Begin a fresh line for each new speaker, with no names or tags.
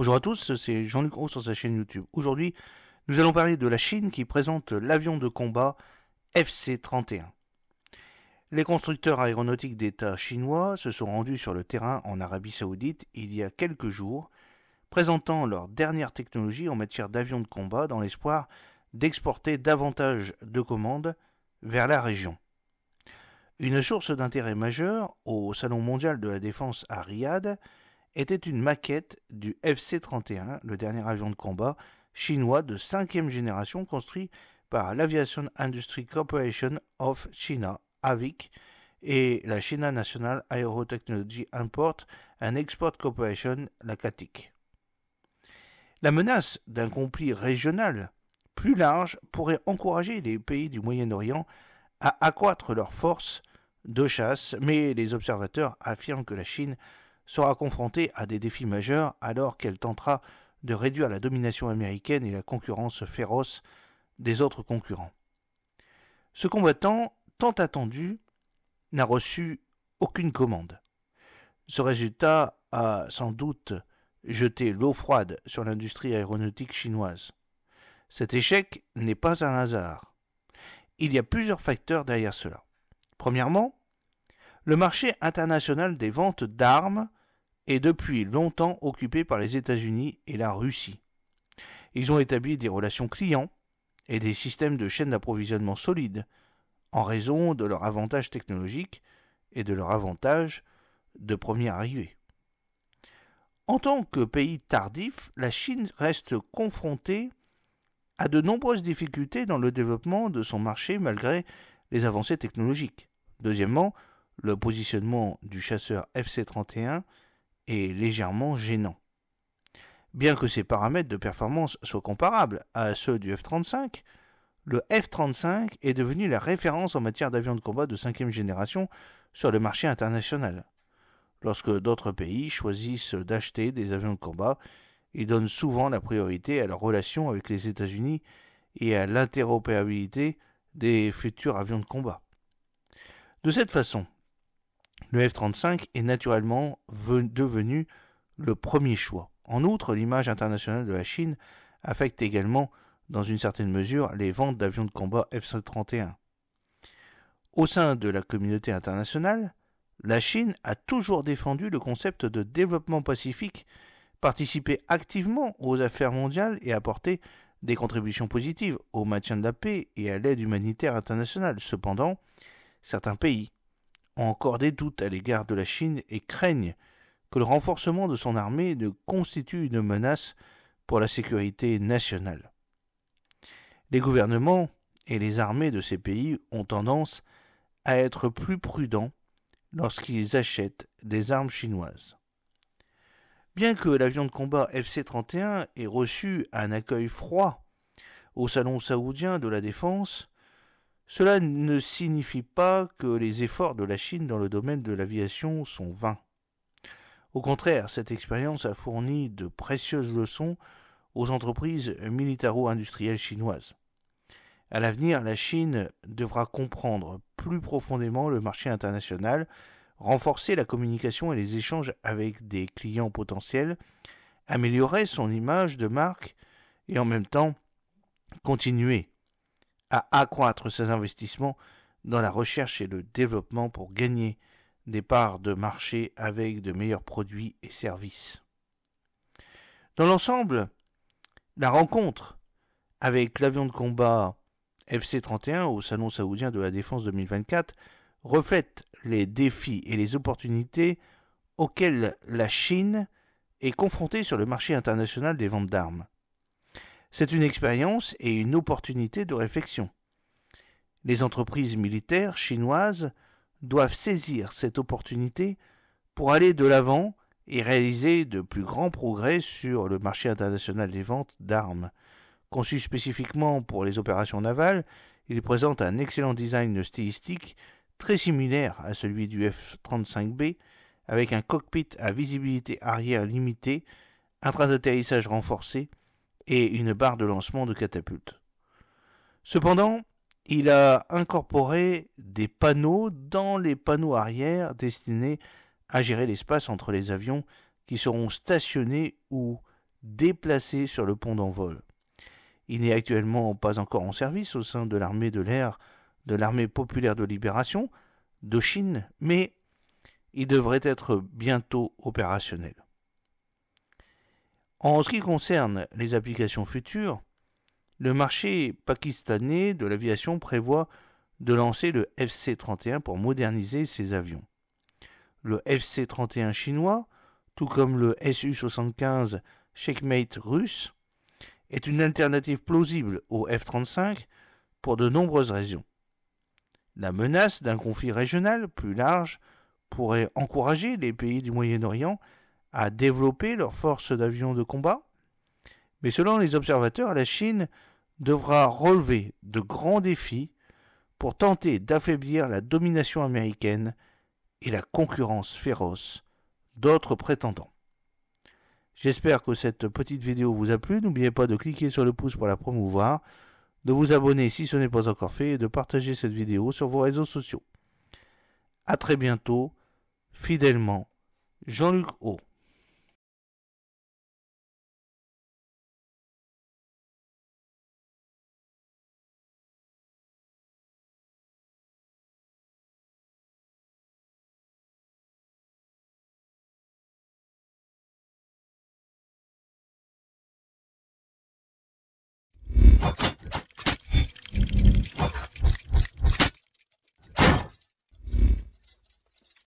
Bonjour à tous, c'est Jean-Luc Roux sur sa chaîne YouTube. Aujourd'hui, nous allons parler de la Chine qui présente l'avion de combat FC-31. Les constructeurs aéronautiques d'État chinois se sont rendus sur le terrain en Arabie saoudite il y a quelques jours, présentant leur dernière technologie en matière d'avions de combat dans l'espoir d'exporter davantage de commandes vers la région. Une source d'intérêt majeur au Salon mondial de la défense à Riyad était une maquette du FC-31, le dernier avion de combat chinois de cinquième génération construit par l'Aviation Industry Corporation of China, AVIC, et la China National Aerotechnology Import and Export Corporation, la La menace d'un conflit régional plus large pourrait encourager les pays du Moyen-Orient à accroître leurs forces de chasse, mais les observateurs affirment que la Chine sera confrontée à des défis majeurs alors qu'elle tentera de réduire la domination américaine et la concurrence féroce des autres concurrents. Ce combattant, tant attendu, n'a reçu aucune commande. Ce résultat a sans doute jeté l'eau froide sur l'industrie aéronautique chinoise. Cet échec n'est pas un hasard. Il y a plusieurs facteurs derrière cela. Premièrement, le marché international des ventes d'armes est depuis longtemps occupée par les États-Unis et la Russie. Ils ont établi des relations clients et des systèmes de chaînes d'approvisionnement solides en raison de leur avantage technologique et de leur avantage de première arrivée. En tant que pays tardif, la Chine reste confrontée à de nombreuses difficultés dans le développement de son marché malgré les avancées technologiques. Deuxièmement, le positionnement du chasseur FC-31 légèrement gênant. Bien que ses paramètres de performance soient comparables à ceux du F-35, le F-35 est devenu la référence en matière d'avions de combat de cinquième génération sur le marché international. Lorsque d'autres pays choisissent d'acheter des avions de combat, ils donnent souvent la priorité à leurs relations avec les États-Unis et à l'interopérabilité des futurs avions de combat. De cette façon, le F-35 est naturellement devenu le premier choix. En outre, l'image internationale de la Chine affecte également, dans une certaine mesure, les ventes d'avions de combat F-31. Au sein de la communauté internationale, la Chine a toujours défendu le concept de développement pacifique, participé activement aux affaires mondiales et apporté des contributions positives au maintien de la paix et à l'aide humanitaire internationale. Cependant, certains pays, encore des doutes à l'égard de la Chine et craignent que le renforcement de son armée ne constitue une menace pour la sécurité nationale. Les gouvernements et les armées de ces pays ont tendance à être plus prudents lorsqu'ils achètent des armes chinoises. Bien que l'avion de combat FC-31 ait reçu un accueil froid au Salon saoudien de la défense, cela ne signifie pas que les efforts de la Chine dans le domaine de l'aviation sont vains. Au contraire, cette expérience a fourni de précieuses leçons aux entreprises militaro-industrielles chinoises. À l'avenir, la Chine devra comprendre plus profondément le marché international, renforcer la communication et les échanges avec des clients potentiels, améliorer son image de marque et en même temps continuer à accroître ses investissements dans la recherche et le développement pour gagner des parts de marché avec de meilleurs produits et services. Dans l'ensemble, la rencontre avec l'avion de combat FC-31 au Salon saoudien de la défense 2024 reflète les défis et les opportunités auxquels la Chine est confrontée sur le marché international des ventes d'armes. C'est une expérience et une opportunité de réflexion. Les entreprises militaires chinoises doivent saisir cette opportunité pour aller de l'avant et réaliser de plus grands progrès sur le marché international des ventes d'armes. Conçu spécifiquement pour les opérations navales, il présente un excellent design stylistique très similaire à celui du F-35B, avec un cockpit à visibilité arrière limitée, un train d'atterrissage renforcé et une barre de lancement de catapultes. Cependant, il a incorporé des panneaux dans les panneaux arrière destinés à gérer l'espace entre les avions qui seront stationnés ou déplacés sur le pont d'envol. Il n'est actuellement pas encore en service au sein de l'armée de l'air de l'armée populaire de libération de Chine, mais il devrait être bientôt opérationnel. En ce qui concerne les applications futures, le marché pakistanais de l'aviation prévoit de lancer le FC-31 pour moderniser ses avions. Le FC-31 chinois, tout comme le Su-75 Checkmate russe, est une alternative plausible au F-35 pour de nombreuses raisons. La menace d'un conflit régional plus large pourrait encourager les pays du Moyen-Orient à développer leurs forces d'avions de combat, mais selon les observateurs, la Chine devra relever de grands défis pour tenter d'affaiblir la domination américaine et la concurrence féroce d'autres prétendants. J'espère que cette petite vidéo vous a plu. N'oubliez pas de cliquer sur le pouce pour la promouvoir, de vous abonner si ce n'est pas encore fait et de partager cette vidéo sur vos réseaux sociaux. À très bientôt. Fidèlement, Jean-Luc O.